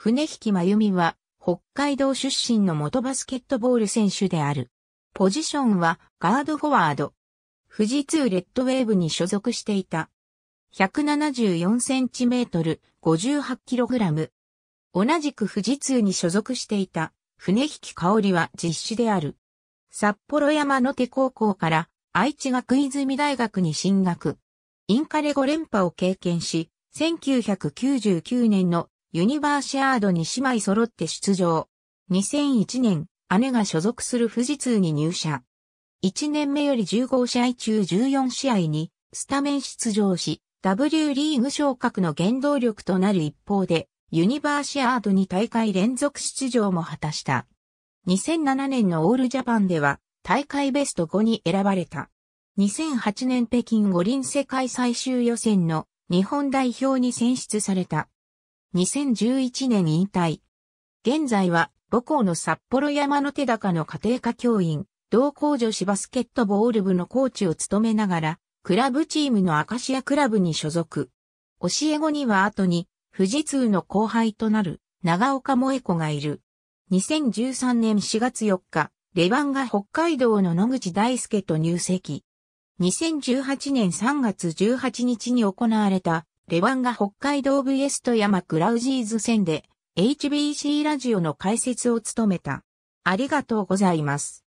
船引真由美は、北海道出身の元バスケットボール選手である。ポジションはガードフォワード。富士通レッドウェーブに所属していた。174センチメートル、58キログラム。同じく富士通に所属していた、船引香りは実施である。札幌山の手高校から愛知学泉大学に進学。インカレ5連覇を経験し、1999年のユニバーシアードに姉妹揃って出場。2001年、姉が所属する富士通に入社。1年目より15試合中14試合にスタメン出場し、W リーグ昇格の原動力となる一方で、ユニバーシアードに大会連続出場も果たした。2007年のオールジャパンでは大会ベスト5に選ばれた。2008年北京五輪世界最終予選の日本代表に選出された。2011年引退。現在は母校の札幌山の手高の家庭科教員、同校女子バスケットボール部のコーチを務めながら、クラブチームのアカシアクラブに所属。教え子には後に、富士通の後輩となる、長岡萌子がいる。2013年4月4日、レバンが北海道の野口大輔と入籍。2018年3月18日に行われたレワンが北海道 VS 富山クラウジーズ戦で HBC ラジオの解説を務めた。ありがとうございます。